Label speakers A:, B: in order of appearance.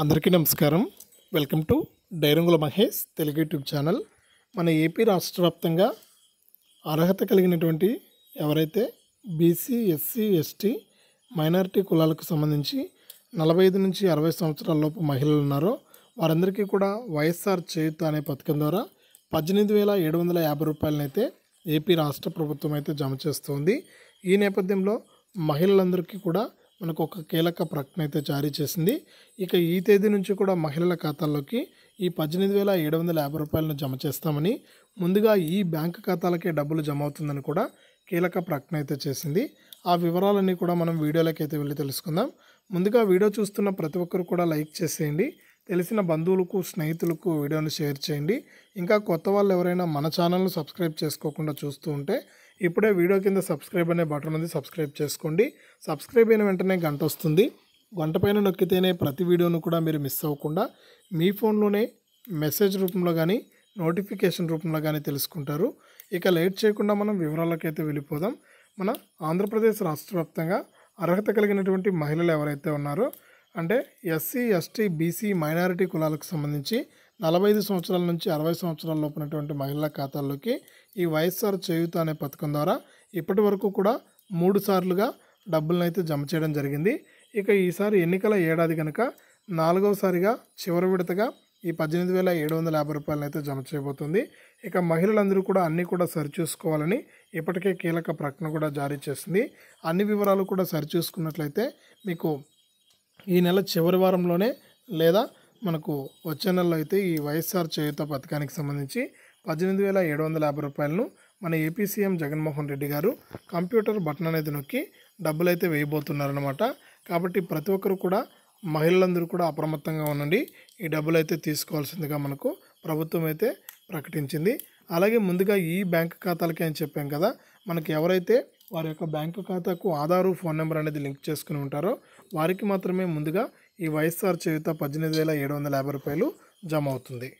A: అందరికీ నమస్కారం welcome to డైరంగుల మహేష్ తెలుగు యూట్యూబ్ ఛానల్ మన ఏపీ రాష్ట్ర వ్యాప్తంగా అర్హత కలిగినటువంటి ఎవరైతే బీసీ ఎస్సీ ఎస్టీ మైనారిటీ కులాలకు సంబంధించి నలభై ఐదు నుంచి అరవై సంవత్సరాల లోపు మహిళలు ఉన్నారో వారందరికీ కూడా వైఎస్ఆర్ చేయుత అనే పథకం ద్వారా పద్దెనిమిది వేల ఏడు వందల యాభై రూపాయలనైతే ఏపీ రాష్ట్ర ప్రభుత్వం అయితే జమ చేస్తోంది ఈ నేపథ్యంలో మహిళలందరికీ కూడా మనకు ఒక కీలక ప్రకటన అయితే జారీ చేసింది ఇక ఈ తేదీ నుంచి కూడా మహిళల ఖాతాల్లోకి ఈ పద్దెనిమిది వేల ఏడు వందల యాభై రూపాయలను జమ చేస్తామని ముందుగా ఈ బ్యాంక్ ఖాతాలకే డబ్బులు జమ అవుతుందని కూడా కీలక ప్రకటన అయితే చేసింది ఆ వివరాలన్నీ కూడా మనం వీడియోలోకి అయితే వెళ్ళి తెలుసుకుందాం ముందుగా వీడియో చూస్తున్న ప్రతి ఒక్కరు కూడా లైక్ చేసేయండి తెలిసిన బంధువులకు స్నేహితులకు వీడియోను షేర్ చేయండి ఇంకా కొత్త వాళ్ళు ఎవరైనా మన ఛానల్ను సబ్స్క్రైబ్ చేసుకోకుండా చూస్తూ ఉంటే ఇప్పుడే వీడియో కింద సబ్స్క్రైబ్ అనే బటన్ ఉంది సబ్స్క్రైబ్ చేసుకోండి సబ్స్క్రైబ్ అయిన వెంటనే గంట వస్తుంది గంట పైన నొక్కితేనే ప్రతి వీడియోను కూడా మీరు మిస్ అవ్వకుండా మీ ఫోన్లోనే మెసేజ్ రూపంలో కానీ నోటిఫికేషన్ రూపంలో కానీ తెలుసుకుంటారు ఇక లేట్ చేయకుండా మనం వివరాలకైతే వెళ్ళిపోదాం మన ఆంధ్రప్రదేశ్ రాష్ట్ర వ్యాప్తంగా అర్హత కలిగినటువంటి మహిళలు ఎవరైతే ఉన్నారో అంటే ఎస్సీ ఎస్టీ బీసీ మైనారిటీ కులాలకు సంబంధించి నలభై ఐదు సంవత్సరాల నుంచి అరవై సంవత్సరాల ఉన్నటువంటి మహిళల ఖాతాల్లోకి ఈ వైఎస్ఆర్ చేయూత అనే పథకం ద్వారా ఇప్పటి వరకు కూడా మూడు సార్లుగా డబ్బులను అయితే జమ చేయడం జరిగింది ఇక ఈసారి ఎన్నికల ఏడాది కనుక నాలుగవసారిగా చివరి విడతగా ఈ పద్దెనిమిది వేల ఏడు వందల యాభై రూపాయలను అయితే జమ చేయబోతుంది ఇక మహిళలందరూ కూడా అన్నీ కూడా సరిచూసుకోవాలని ఇప్పటికే కీలక ప్రకటన కూడా జారీ చేసింది అన్ని వివరాలు కూడా సరిచూసుకున్నట్లయితే మీకు ఈ నెల చివరి వారంలోనే లేదా మనకు వచ్చే నెలలో అయితే ఈ వైఎస్ఆర్ చేయుత పథకానికి సంబంధించి పద్దెనిమిది వేల ఏడు వందల యాభై రూపాయలను మన ఏపీ సీఎం జగన్మోహన్ రెడ్డి గారు కంప్యూటర్ బటన్ అనేది నొక్కి డబ్బులు అయితే వేయబోతున్నారనమాట కాబట్టి ప్రతి ఒక్కరు కూడా మహిళలందరూ కూడా అప్రమత్తంగా ఉండండి ఈ డబ్బులు అయితే తీసుకోవాల్సిందిగా మనకు ప్రభుత్వం అయితే ప్రకటించింది అలాగే ముందుగా ఈ బ్యాంకు ఖాతాలకే అని చెప్పాం కదా మనకి ఎవరైతే వారి యొక్క బ్యాంకు ఖాతాకు ఆధారు ఫోన్ నెంబర్ అనేది లింక్ చేసుకుని ఉంటారో వారికి మాత్రమే ముందుగా ఈ వైఎస్ఆర్ చేయుత పద్దెనిమిది వేల ఏడు వందల యాభై రూపాయలు జమ అవుతుంది